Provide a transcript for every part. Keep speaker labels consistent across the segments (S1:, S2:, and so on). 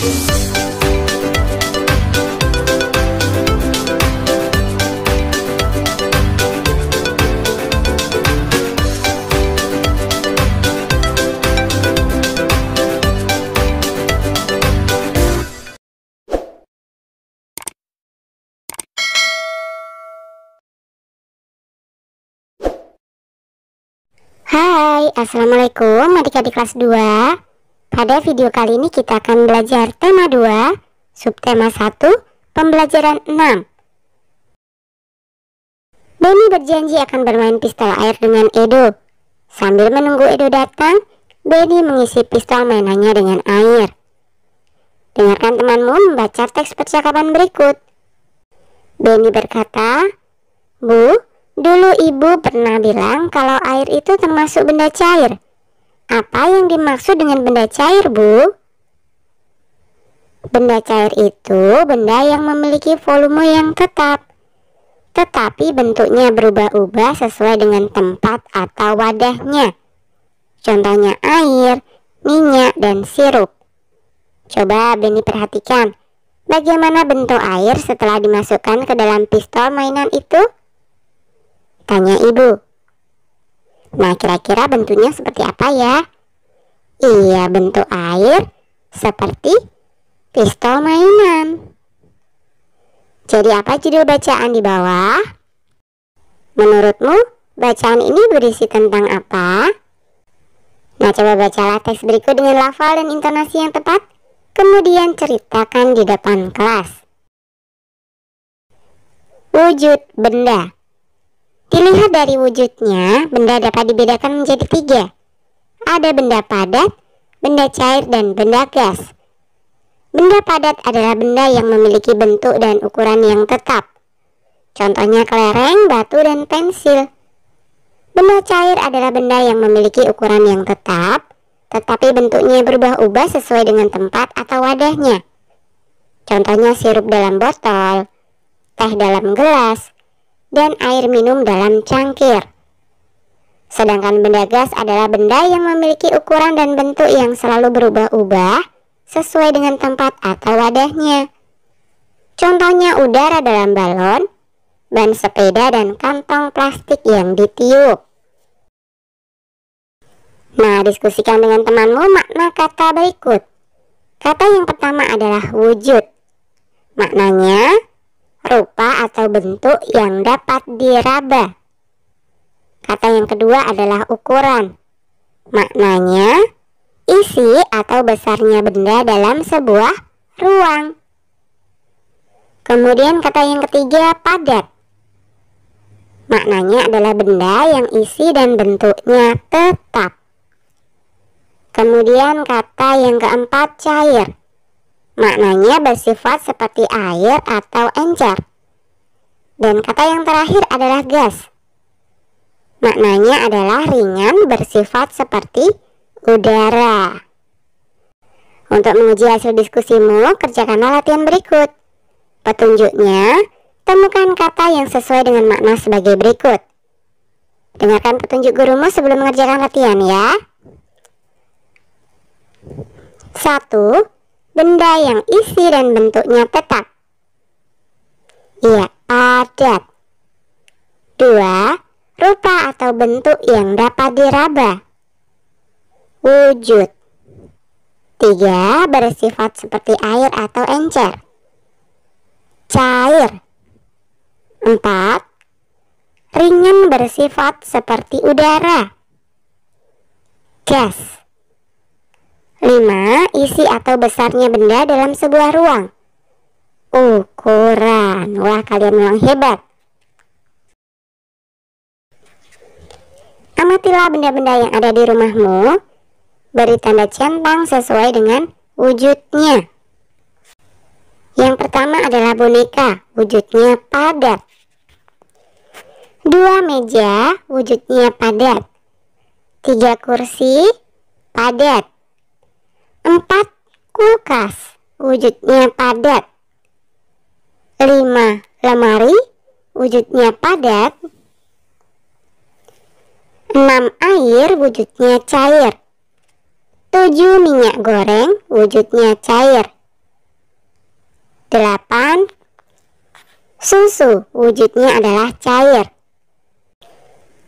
S1: Hai, Assalamualaikum adik-adik kelas 2 pada video kali ini kita akan belajar tema 2, subtema 1, pembelajaran 6. Benny berjanji akan bermain pistol air dengan Edo. Sambil menunggu Edo datang, Benny mengisi pistol mainannya dengan air. Dengarkan temanmu membaca teks percakapan berikut. Benny berkata, Bu, dulu ibu pernah bilang kalau air itu termasuk benda cair. Apa yang dimaksud dengan benda cair, Bu? Benda cair itu benda yang memiliki volume yang tetap, tetapi bentuknya berubah-ubah sesuai dengan tempat atau wadahnya. Contohnya air, minyak, dan sirup. Coba Beni perhatikan, bagaimana bentuk air setelah dimasukkan ke dalam pistol mainan itu? Tanya ibu. Nah, kira-kira bentuknya seperti apa ya? Iya, bentuk air seperti pistol mainan. Jadi apa judul bacaan di bawah? Menurutmu bacaan ini berisi tentang apa? Nah, coba bacalah teks berikut dengan lafal dan intonasi yang tepat. Kemudian ceritakan di depan kelas. Wujud benda Dilihat dari wujudnya, benda dapat dibedakan menjadi tiga. Ada benda padat, benda cair, dan benda gas. Benda padat adalah benda yang memiliki bentuk dan ukuran yang tetap. Contohnya kelereng, batu, dan pensil. Benda cair adalah benda yang memiliki ukuran yang tetap, tetapi bentuknya berubah-ubah sesuai dengan tempat atau wadahnya. Contohnya sirup dalam botol, teh dalam gelas, dan air minum dalam cangkir. Sedangkan benda gas adalah benda yang memiliki ukuran dan bentuk yang selalu berubah-ubah sesuai dengan tempat atau wadahnya. Contohnya udara dalam balon, ban sepeda, dan kantong plastik yang ditiup. Nah, diskusikan dengan temanmu makna kata berikut. Kata yang pertama adalah wujud. Maknanya, rupa atau bentuk yang dapat diraba. Kata yang kedua adalah ukuran. Maknanya, isi atau besarnya benda dalam sebuah ruang. Kemudian kata yang ketiga padat. Maknanya adalah benda yang isi dan bentuknya tetap. Kemudian kata yang keempat cair. Maknanya bersifat seperti air atau encer. Dan kata yang terakhir adalah gas. Maknanya adalah ringan bersifat seperti udara. Untuk menguji hasil diskusimu, kerjakanlah latihan berikut. Petunjuknya, temukan kata yang sesuai dengan makna sebagai berikut. Dengarkan petunjuk gurumu sebelum mengerjakan latihan ya. 1 benda yang isi dan bentuknya tetap. Ya, adat. Dua, Rupa atau bentuk yang dapat diraba. Wujud. Tiga, Bersifat seperti air atau encer. Cair. Empat, Ringan bersifat seperti udara. Gas. 5. Isi atau besarnya benda dalam sebuah ruang Ukuran Wah kalian memang hebat Amatilah benda-benda yang ada di rumahmu Beri tanda centang sesuai dengan wujudnya Yang pertama adalah boneka Wujudnya padat Dua meja Wujudnya padat Tiga kursi Padat 4. Kulkas Wujudnya padat 5. Lemari Wujudnya padat 6. Air Wujudnya cair 7. Minyak goreng Wujudnya cair 8. Susu Wujudnya adalah cair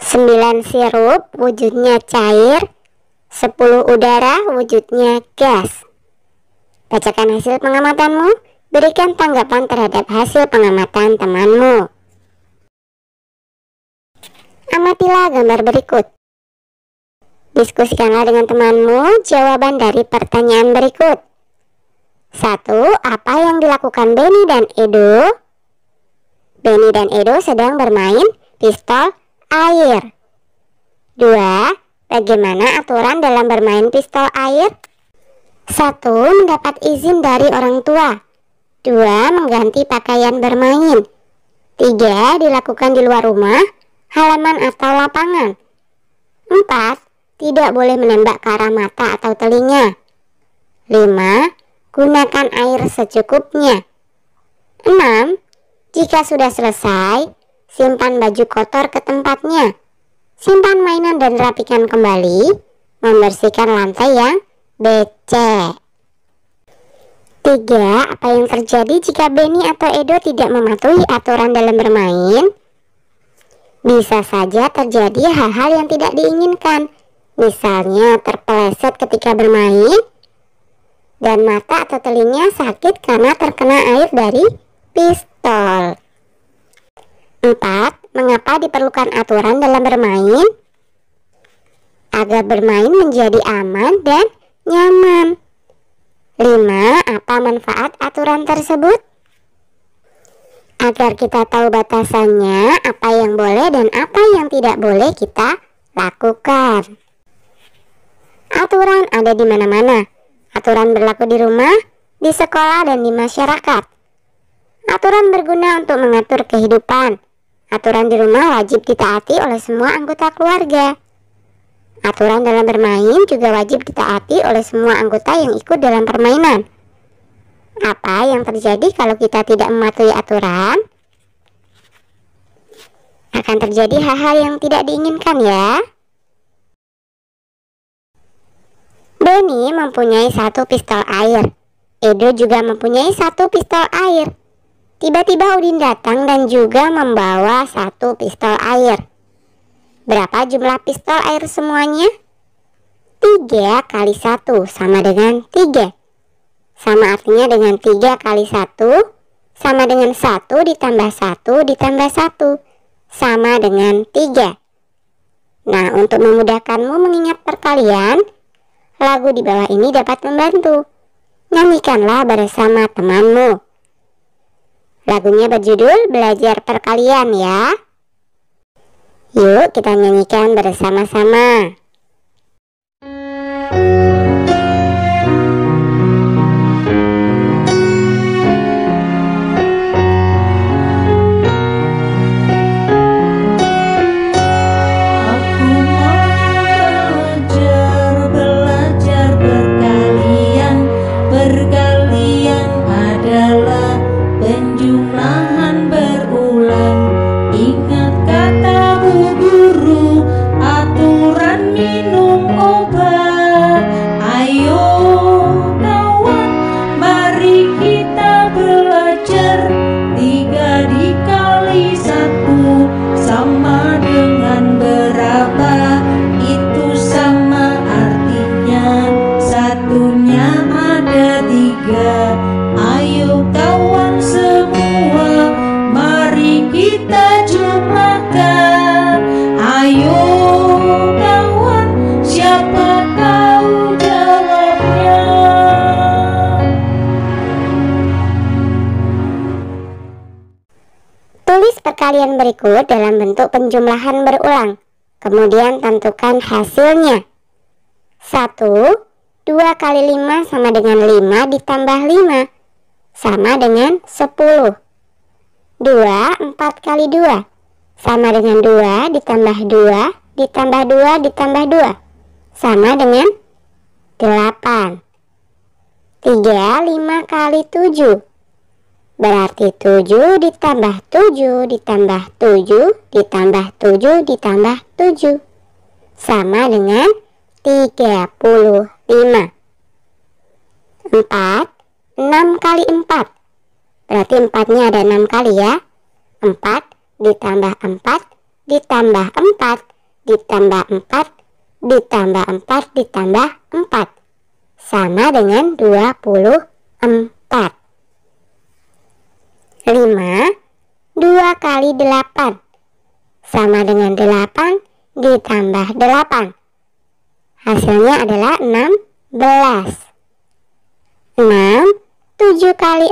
S1: 9. Sirup Wujudnya cair 10 udara wujudnya gas. Bacakan hasil pengamatanmu, berikan tanggapan terhadap hasil pengamatan temanmu. Amatilah gambar berikut. Diskusikanlah dengan temanmu jawaban dari pertanyaan berikut. 1. Apa yang dilakukan Benny dan Edo? Benny dan Edo sedang bermain pistol air. 2. Bagaimana aturan dalam bermain pistol air? 1. Mendapat izin dari orang tua 2. Mengganti pakaian bermain 3. Dilakukan di luar rumah, halaman atau lapangan 4. Tidak boleh menembak ke arah mata atau telinga 5. Gunakan air secukupnya 6. Jika sudah selesai, simpan baju kotor ke tempatnya Simpan mainan dan rapikan kembali. Membersihkan lantai yang becek. Tiga, Apa yang terjadi jika Benny atau Edo tidak mematuhi aturan dalam bermain? Bisa saja terjadi hal-hal yang tidak diinginkan. Misalnya terpeleset ketika bermain dan mata atau telinga sakit karena terkena air dari pistol. Empat mengapa diperlukan aturan dalam bermain? Agar bermain menjadi aman dan nyaman. 5. Apa manfaat aturan tersebut? Agar kita tahu batasannya, apa yang boleh dan apa yang tidak boleh kita lakukan. Aturan ada di mana-mana. Aturan berlaku di rumah, di sekolah, dan di masyarakat. Aturan berguna untuk mengatur kehidupan, Aturan di rumah wajib ditaati oleh semua anggota keluarga. Aturan dalam bermain juga wajib ditaati oleh semua anggota yang ikut dalam permainan. Apa yang terjadi kalau kita tidak mematuhi aturan? Akan terjadi hal-hal yang tidak diinginkan ya. Benny mempunyai satu pistol air. Edo juga mempunyai satu pistol air. Tiba-tiba Udin datang dan juga membawa satu pistol air. Berapa jumlah pistol air semuanya? 3 kali 1 sama dengan 3. Sama artinya dengan 3 kali 1 sama dengan 1 ditambah 1 ditambah 1 sama dengan 3. Nah, untuk memudahkanmu mengingat perkalian, lagu di bawah ini dapat membantu. Nyanyikanlah bersama temanmu. Lagunya berjudul Belajar Perkalian ya. Yuk kita nyanyikan bersama-sama. Tulis perkalian berikut dalam bentuk penjumlahan berulang. Kemudian tentukan hasilnya. 1. 2 kali 5 sama dengan 5 ditambah 5 sama dengan 10. 2, 4 kali 2 sama dengan 2 ditambah 2 ditambah 2 ditambah 2 sama dengan 8. 3, 5 kali 7 Berarti 7 ditambah 7 ditambah 7 ditambah 7 ditambah 7 sama dengan 35. 4 6 kali 4. Berarti 4-nya ada 6 kali ya. 4 ditambah 4 ditambah 4 ditambah 4 ditambah 4 ditambah 4 sama dengan 24. 5 2 kali 8 sama dengan 8 ditambah 8 hasilnya adalah 16 6 7 kali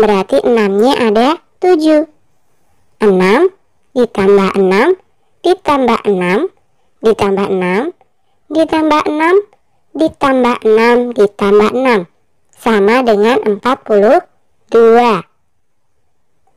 S1: 6 berarti 6 nya ada 7 6 ditambah 6 ditambah 6 ditambah 6 ditambah 6 ditambah 6 ditambah 6 sama dengan 42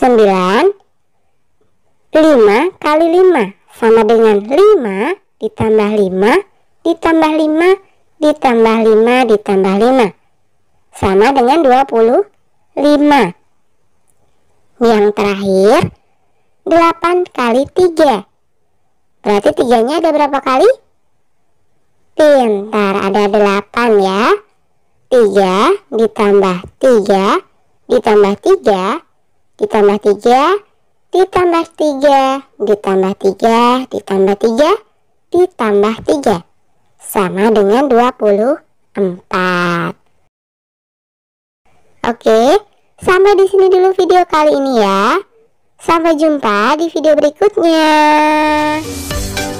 S1: 9 5 kali 5 sama dengan 5 ditambah 5 ditambah 5 ditambah 5 ditambah 5 sama dengan 25 yang terakhir 8 kali 3 berarti 3 nya ada berapa kali? pintar ada 8 ya 3 ditambah 3 ditambah 3 ditambah 3, ditambah 3, ditambah 3, ditambah 3, ditambah 3. Sama dengan 24. Oke, sampai di sini dulu video kali ini ya. Sampai jumpa di video berikutnya.